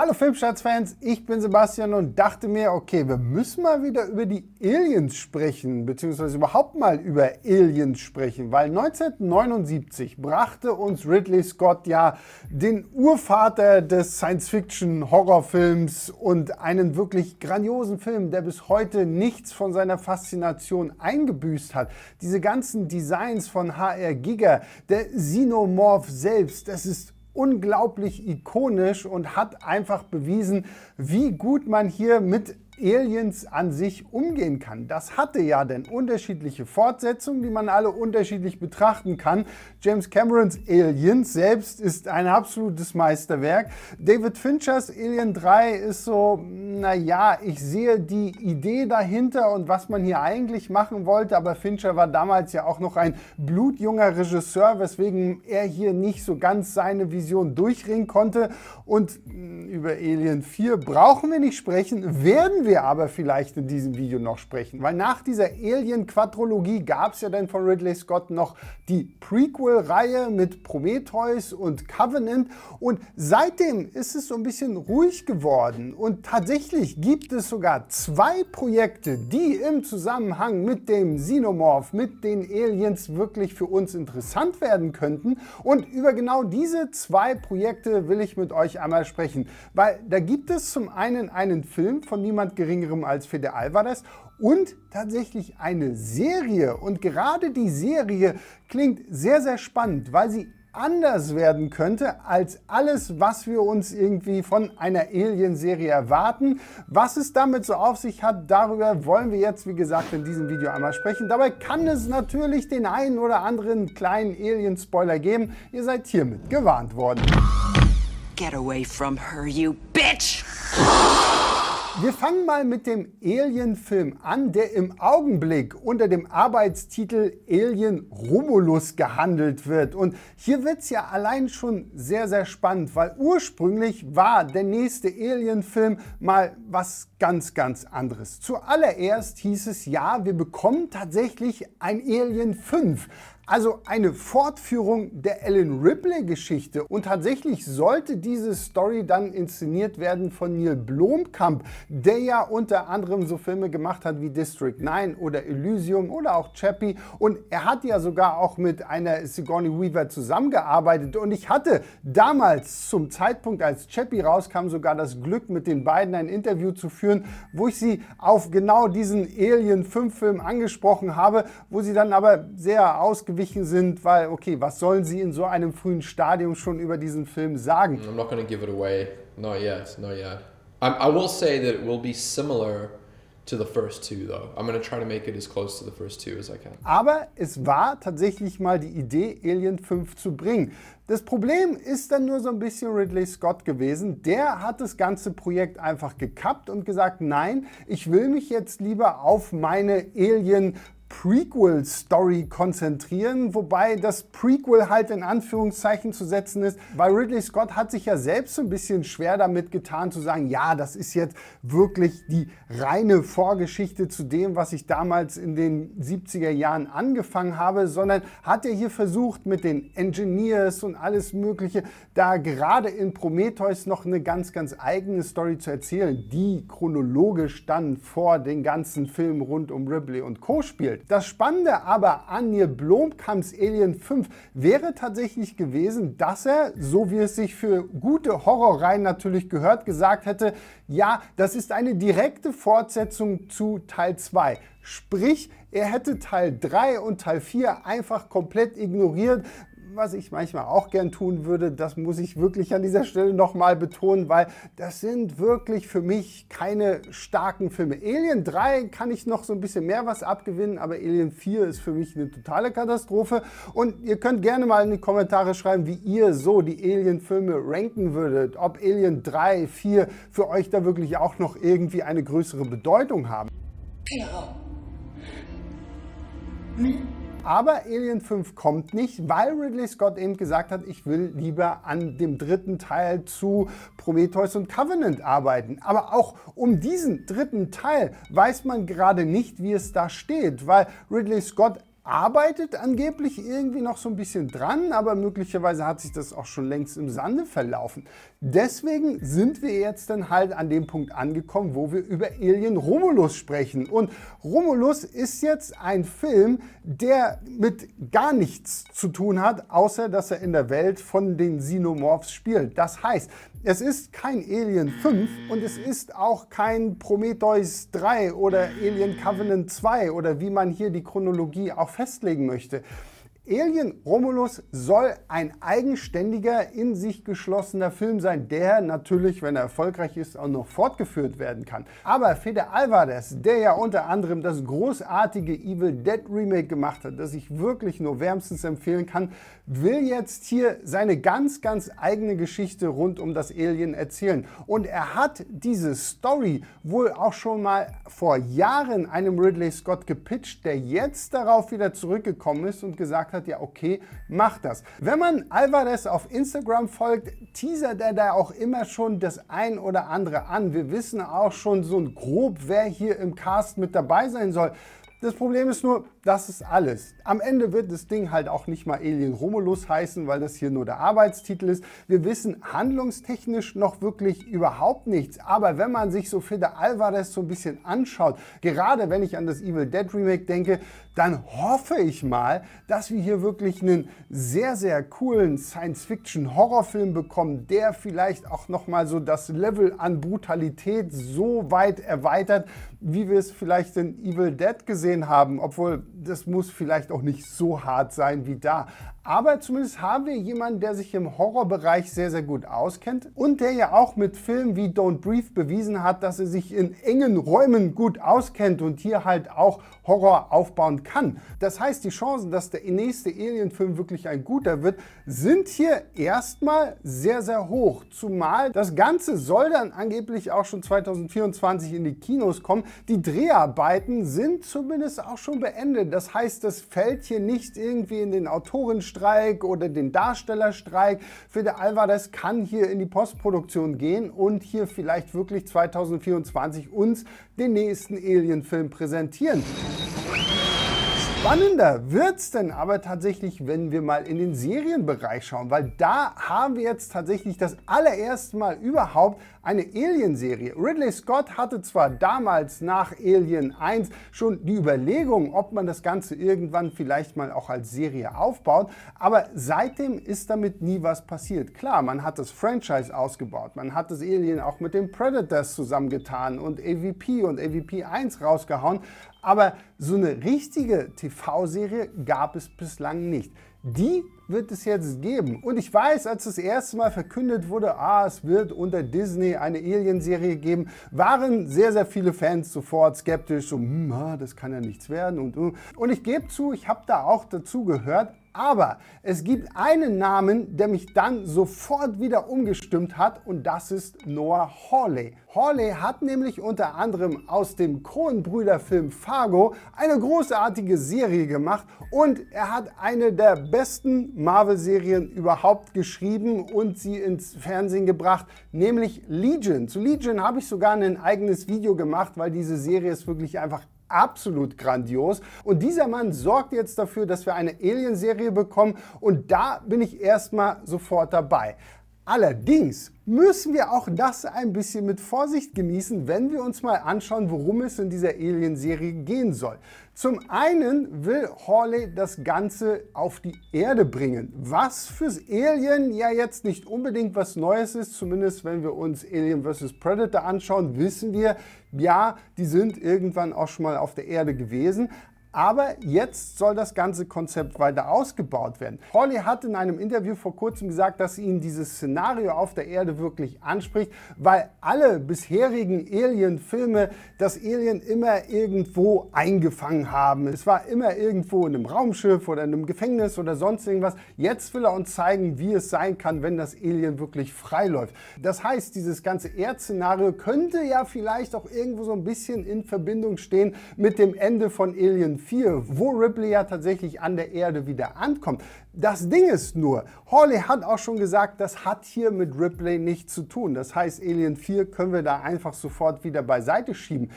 Hallo Filmstarts-Fans, ich bin Sebastian und dachte mir, okay, wir müssen mal wieder über die Aliens sprechen, beziehungsweise überhaupt mal über Aliens sprechen, weil 1979 brachte uns Ridley Scott ja den Urvater des Science-Fiction-Horrorfilms und einen wirklich grandiosen Film, der bis heute nichts von seiner Faszination eingebüßt hat. Diese ganzen Designs von HR Giger, der Xenomorph selbst, das ist unglaublich ikonisch und hat einfach bewiesen, wie gut man hier mit Aliens an sich umgehen kann. Das hatte ja denn unterschiedliche Fortsetzungen, die man alle unterschiedlich betrachten kann. James Camerons Aliens selbst ist ein absolutes Meisterwerk. David Finchers Alien 3 ist so, naja, ich sehe die Idee dahinter und was man hier eigentlich machen wollte, aber Fincher war damals ja auch noch ein blutjunger Regisseur, weswegen er hier nicht so ganz seine Vision durchringen konnte. Und hm, über Alien 4 brauchen wir nicht sprechen, werden wir wir aber vielleicht in diesem Video noch sprechen, weil nach dieser Alien-Quadrologie gab es ja dann von Ridley Scott noch die Prequel-Reihe mit Prometheus und Covenant und seitdem ist es so ein bisschen ruhig geworden und tatsächlich gibt es sogar zwei Projekte, die im Zusammenhang mit dem Xenomorph, mit den Aliens wirklich für uns interessant werden könnten und über genau diese zwei Projekte will ich mit euch einmal sprechen, weil da gibt es zum einen einen Film von niemand geringerem als Fede Alvarez und tatsächlich eine Serie. Und gerade die Serie klingt sehr, sehr spannend, weil sie anders werden könnte als alles, was wir uns irgendwie von einer Alien-Serie erwarten. Was es damit so auf sich hat, darüber wollen wir jetzt, wie gesagt, in diesem Video einmal sprechen. Dabei kann es natürlich den einen oder anderen kleinen Alien-Spoiler geben. Ihr seid hiermit gewarnt worden. Get away from her, you bitch! Wir fangen mal mit dem Alien-Film an, der im Augenblick unter dem Arbeitstitel Alien Romulus gehandelt wird. Und hier wird es ja allein schon sehr, sehr spannend, weil ursprünglich war der nächste Alien-Film mal was ganz, ganz anderes. Zuallererst hieß es ja, wir bekommen tatsächlich ein Alien 5. Also eine Fortführung der Ellen Ripley-Geschichte. Und tatsächlich sollte diese Story dann inszeniert werden von Neil Blomkamp, der ja unter anderem so Filme gemacht hat wie District 9 oder Elysium oder auch Chappie. Und er hat ja sogar auch mit einer Sigourney Weaver zusammengearbeitet. Und ich hatte damals zum Zeitpunkt, als Chappie rauskam, sogar das Glück, mit den beiden ein Interview zu führen, wo ich sie auf genau diesen Alien 5-Film angesprochen habe, wo sie dann aber sehr ausgewählt abgewichen sind, weil, okay, was sollen sie in so einem frühen Stadium schon über diesen Film sagen? I'm not going give it away. Not yet, not yet. I'm, I will say that it will be similar to the first two, though. I'm going try to make it as close to the first two as I can. Aber es war tatsächlich mal die Idee, Alien 5 zu bringen. Das Problem ist dann nur so ein bisschen Ridley Scott gewesen. Der hat das ganze Projekt einfach gekappt und gesagt, nein, ich will mich jetzt lieber auf meine Alien Prequel-Story konzentrieren, wobei das Prequel halt in Anführungszeichen zu setzen ist, weil Ridley Scott hat sich ja selbst so ein bisschen schwer damit getan zu sagen, ja, das ist jetzt wirklich die reine Vorgeschichte zu dem, was ich damals in den 70er Jahren angefangen habe, sondern hat er hier versucht mit den Engineers und alles Mögliche, da gerade in Prometheus noch eine ganz, ganz eigene Story zu erzählen, die chronologisch dann vor den ganzen Filmen rund um Ripley und Co. spielt. Das Spannende aber an Neil Blomkamps Alien 5 wäre tatsächlich gewesen, dass er, so wie es sich für gute Horrorreihen natürlich gehört, gesagt hätte, ja, das ist eine direkte Fortsetzung zu Teil 2. Sprich, er hätte Teil 3 und Teil 4 einfach komplett ignoriert, was ich manchmal auch gern tun würde, das muss ich wirklich an dieser Stelle nochmal betonen, weil das sind wirklich für mich keine starken Filme. Alien 3 kann ich noch so ein bisschen mehr was abgewinnen, aber Alien 4 ist für mich eine totale Katastrophe. Und ihr könnt gerne mal in die Kommentare schreiben, wie ihr so die Alien-Filme ranken würdet. Ob Alien 3, 4 für euch da wirklich auch noch irgendwie eine größere Bedeutung haben. Genau. Hm? Aber Alien 5 kommt nicht, weil Ridley Scott eben gesagt hat, ich will lieber an dem dritten Teil zu Prometheus und Covenant arbeiten. Aber auch um diesen dritten Teil weiß man gerade nicht, wie es da steht, weil Ridley Scott arbeitet angeblich irgendwie noch so ein bisschen dran, aber möglicherweise hat sich das auch schon längst im Sande verlaufen. Deswegen sind wir jetzt dann halt an dem Punkt angekommen, wo wir über Alien Romulus sprechen. Und Romulus ist jetzt ein Film, der mit gar nichts zu tun hat, außer dass er in der Welt von den Xenomorphs spielt. Das heißt, es ist kein Alien 5 und es ist auch kein Prometheus 3 oder Alien Covenant 2 oder wie man hier die Chronologie auch festlegen möchte. Alien Romulus soll ein eigenständiger, in sich geschlossener Film sein, der natürlich, wenn er erfolgreich ist, auch noch fortgeführt werden kann. Aber Fede Alvarez, der ja unter anderem das großartige Evil Dead Remake gemacht hat, das ich wirklich nur wärmstens empfehlen kann, will jetzt hier seine ganz, ganz eigene Geschichte rund um das Alien erzählen. Und er hat diese Story wohl auch schon mal vor Jahren einem Ridley Scott gepitcht, der jetzt darauf wieder zurückgekommen ist und gesagt hat, hat, ja okay, macht das. Wenn man Alvarez auf Instagram folgt, teasert er da auch immer schon das ein oder andere an. Wir wissen auch schon so grob, wer hier im Cast mit dabei sein soll. Das Problem ist nur, das ist alles. Am Ende wird das Ding halt auch nicht mal Alien Romulus heißen, weil das hier nur der Arbeitstitel ist. Wir wissen handlungstechnisch noch wirklich überhaupt nichts. Aber wenn man sich so Fede Alvarez so ein bisschen anschaut, gerade wenn ich an das Evil Dead Remake denke, dann hoffe ich mal, dass wir hier wirklich einen sehr, sehr coolen Science-Fiction-Horrorfilm bekommen, der vielleicht auch nochmal so das Level an Brutalität so weit erweitert, wie wir es vielleicht in Evil Dead gesehen haben gesehen haben, obwohl das muss vielleicht auch nicht so hart sein wie da. Aber zumindest haben wir jemanden, der sich im Horrorbereich sehr, sehr gut auskennt und der ja auch mit Filmen wie Don't Breathe bewiesen hat, dass er sich in engen Räumen gut auskennt und hier halt auch Horror aufbauen kann. Das heißt, die Chancen, dass der nächste Alien-Film wirklich ein guter wird, sind hier erstmal sehr, sehr hoch. Zumal das Ganze soll dann angeblich auch schon 2024 in die Kinos kommen. Die Dreharbeiten sind zumindest auch schon beendet. Das heißt, das fällt hier nicht irgendwie in den Autorenstreik oder den Darstellerstreik. Fede Alvarez kann hier in die Postproduktion gehen und hier vielleicht wirklich 2024 uns den nächsten Alien-Film präsentieren. Spannender wird es denn aber tatsächlich, wenn wir mal in den Serienbereich schauen, weil da haben wir jetzt tatsächlich das allererste Mal überhaupt eine Alien-Serie. Ridley Scott hatte zwar damals nach Alien 1 schon die Überlegung, ob man das Ganze irgendwann vielleicht mal auch als Serie aufbaut, aber seitdem ist damit nie was passiert. Klar, man hat das Franchise ausgebaut, man hat das Alien auch mit den Predators zusammengetan und AVP und AVP 1 rausgehauen, aber so eine richtige TV-Serie gab es bislang nicht. Die wird es jetzt geben. Und ich weiß, als das erste Mal verkündet wurde, ah, es wird unter Disney eine Alien-Serie geben, waren sehr, sehr viele Fans sofort skeptisch, so, hm, das kann ja nichts werden. Und, und ich gebe zu, ich habe da auch dazu gehört, aber es gibt einen Namen, der mich dann sofort wieder umgestimmt hat und das ist Noah Hawley. Hawley hat nämlich unter anderem aus dem Kronbrüderfilm Fargo eine großartige Serie gemacht und er hat eine der besten Marvel-Serien überhaupt geschrieben und sie ins Fernsehen gebracht, nämlich Legion. Zu Legion habe ich sogar ein eigenes Video gemacht, weil diese Serie ist wirklich einfach absolut grandios. Und dieser Mann sorgt jetzt dafür, dass wir eine Alien-Serie bekommen. Und da bin ich erstmal sofort dabei. Allerdings müssen wir auch das ein bisschen mit Vorsicht genießen, wenn wir uns mal anschauen, worum es in dieser Alien-Serie gehen soll. Zum einen will Hawley das Ganze auf die Erde bringen, was fürs Alien ja jetzt nicht unbedingt was Neues ist, zumindest wenn wir uns Alien vs. Predator anschauen, wissen wir, ja, die sind irgendwann auch schon mal auf der Erde gewesen, aber jetzt soll das ganze Konzept weiter ausgebaut werden. Holly hat in einem Interview vor kurzem gesagt, dass ihn dieses Szenario auf der Erde wirklich anspricht, weil alle bisherigen Alien-Filme das Alien immer irgendwo eingefangen haben. Es war immer irgendwo in einem Raumschiff oder in einem Gefängnis oder sonst irgendwas. Jetzt will er uns zeigen, wie es sein kann, wenn das Alien wirklich freiläuft. Das heißt, dieses ganze Erdszenario könnte ja vielleicht auch irgendwo so ein bisschen in Verbindung stehen mit dem Ende von Alien 4, wo Ripley ja tatsächlich an der Erde wieder ankommt. Das Ding ist nur, Hawley hat auch schon gesagt, das hat hier mit Ripley nichts zu tun. Das heißt, Alien 4 können wir da einfach sofort wieder beiseite schieben.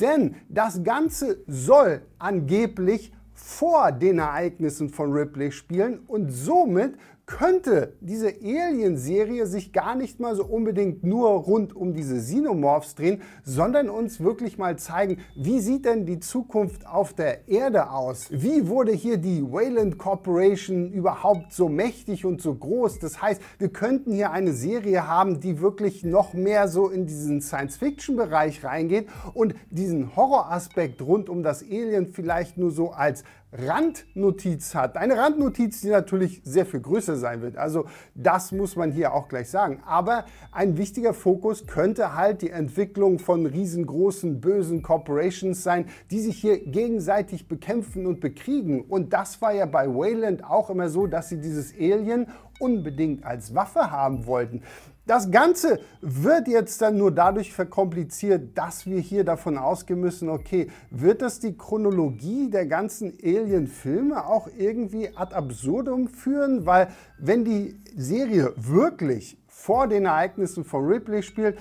Denn das Ganze soll angeblich vor den Ereignissen von Ripley spielen und somit könnte diese Alien-Serie sich gar nicht mal so unbedingt nur rund um diese Xenomorphs drehen, sondern uns wirklich mal zeigen, wie sieht denn die Zukunft auf der Erde aus? Wie wurde hier die Wayland Corporation überhaupt so mächtig und so groß? Das heißt, wir könnten hier eine Serie haben, die wirklich noch mehr so in diesen Science-Fiction-Bereich reingeht und diesen Horroraspekt rund um das Alien vielleicht nur so als Randnotiz hat. Eine Randnotiz, die natürlich sehr viel größer sein wird. Also das muss man hier auch gleich sagen. Aber ein wichtiger Fokus könnte halt die Entwicklung von riesengroßen, bösen Corporations sein, die sich hier gegenseitig bekämpfen und bekriegen. Und das war ja bei Wayland auch immer so, dass sie dieses Alien unbedingt als Waffe haben wollten. Das Ganze wird jetzt dann nur dadurch verkompliziert, dass wir hier davon ausgehen müssen, okay, wird das die Chronologie der ganzen Alien-Filme auch irgendwie ad absurdum führen? Weil wenn die Serie wirklich vor den Ereignissen von Ripley spielt,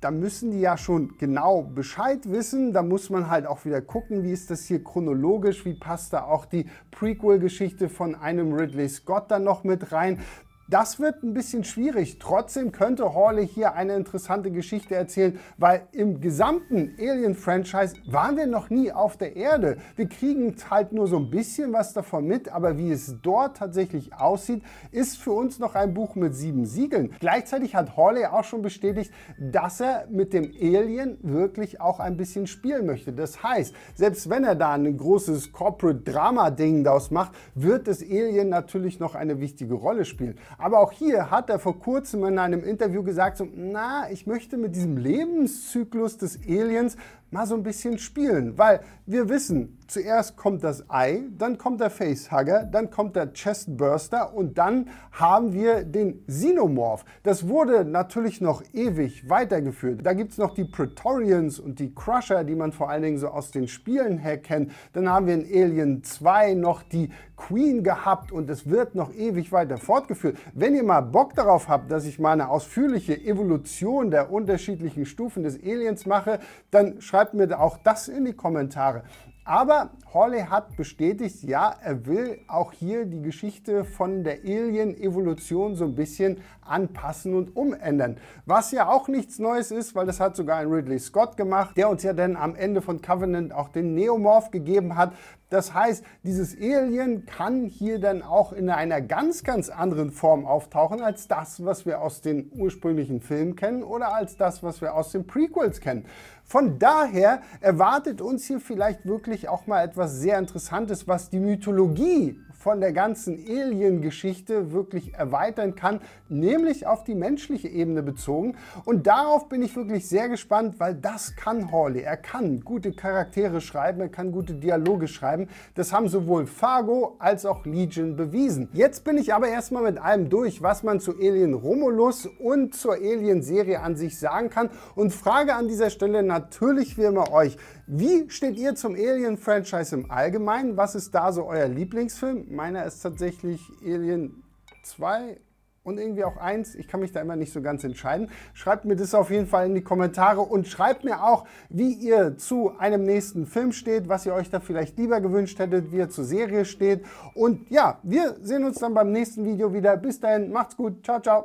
da müssen die ja schon genau Bescheid wissen. Da muss man halt auch wieder gucken, wie ist das hier chronologisch, wie passt da auch die Prequel-Geschichte von einem Ridley Scott dann noch mit rein. Das wird ein bisschen schwierig. Trotzdem könnte Hawley hier eine interessante Geschichte erzählen, weil im gesamten Alien-Franchise waren wir noch nie auf der Erde. Wir kriegen halt nur so ein bisschen was davon mit, aber wie es dort tatsächlich aussieht, ist für uns noch ein Buch mit sieben Siegeln. Gleichzeitig hat Hawley auch schon bestätigt, dass er mit dem Alien wirklich auch ein bisschen spielen möchte. Das heißt, selbst wenn er da ein großes Corporate-Drama-Ding daraus macht, wird das Alien natürlich noch eine wichtige Rolle spielen. Aber auch hier hat er vor kurzem in einem Interview gesagt, so, na, ich möchte mit diesem Lebenszyklus des Aliens mal so ein bisschen spielen, weil wir wissen, zuerst kommt das Ei, dann kommt der Facehugger, dann kommt der Chestburster und dann haben wir den Xenomorph. Das wurde natürlich noch ewig weitergeführt. Da gibt es noch die Praetorians und die Crusher, die man vor allen Dingen so aus den Spielen her kennt. Dann haben wir in Alien 2 noch die Queen gehabt und es wird noch ewig weiter fortgeführt. Wenn ihr mal Bock darauf habt, dass ich mal eine ausführliche Evolution der unterschiedlichen Stufen des Aliens mache, dann schreibt schreibt mir auch das in die Kommentare. Aber Hawley hat bestätigt, ja, er will auch hier die Geschichte von der Alien-Evolution so ein bisschen anpassen und umändern. Was ja auch nichts Neues ist, weil das hat sogar ein Ridley Scott gemacht, der uns ja dann am Ende von Covenant auch den Neomorph gegeben hat. Das heißt, dieses Alien kann hier dann auch in einer ganz, ganz anderen Form auftauchen als das, was wir aus den ursprünglichen Filmen kennen oder als das, was wir aus den Prequels kennen. Von daher erwartet uns hier vielleicht wirklich auch mal etwas sehr Interessantes, was die Mythologie von der ganzen Alien-Geschichte wirklich erweitern kann, nämlich auf die menschliche Ebene bezogen. Und darauf bin ich wirklich sehr gespannt, weil das kann Hawley. Er kann gute Charaktere schreiben, er kann gute Dialoge schreiben bleiben. Das haben sowohl Fargo als auch Legion bewiesen. Jetzt bin ich aber erstmal mit allem durch, was man zu Alien Romulus und zur Alien-Serie an sich sagen kann und frage an dieser Stelle natürlich wie immer euch, wie steht ihr zum Alien-Franchise im Allgemeinen? Was ist da so euer Lieblingsfilm? Meiner ist tatsächlich Alien 2 und irgendwie auch eins. Ich kann mich da immer nicht so ganz entscheiden. Schreibt mir das auf jeden Fall in die Kommentare und schreibt mir auch, wie ihr zu einem nächsten Film steht, was ihr euch da vielleicht lieber gewünscht hättet, wie ihr zur Serie steht. Und ja, wir sehen uns dann beim nächsten Video wieder. Bis dahin, macht's gut. Ciao, ciao.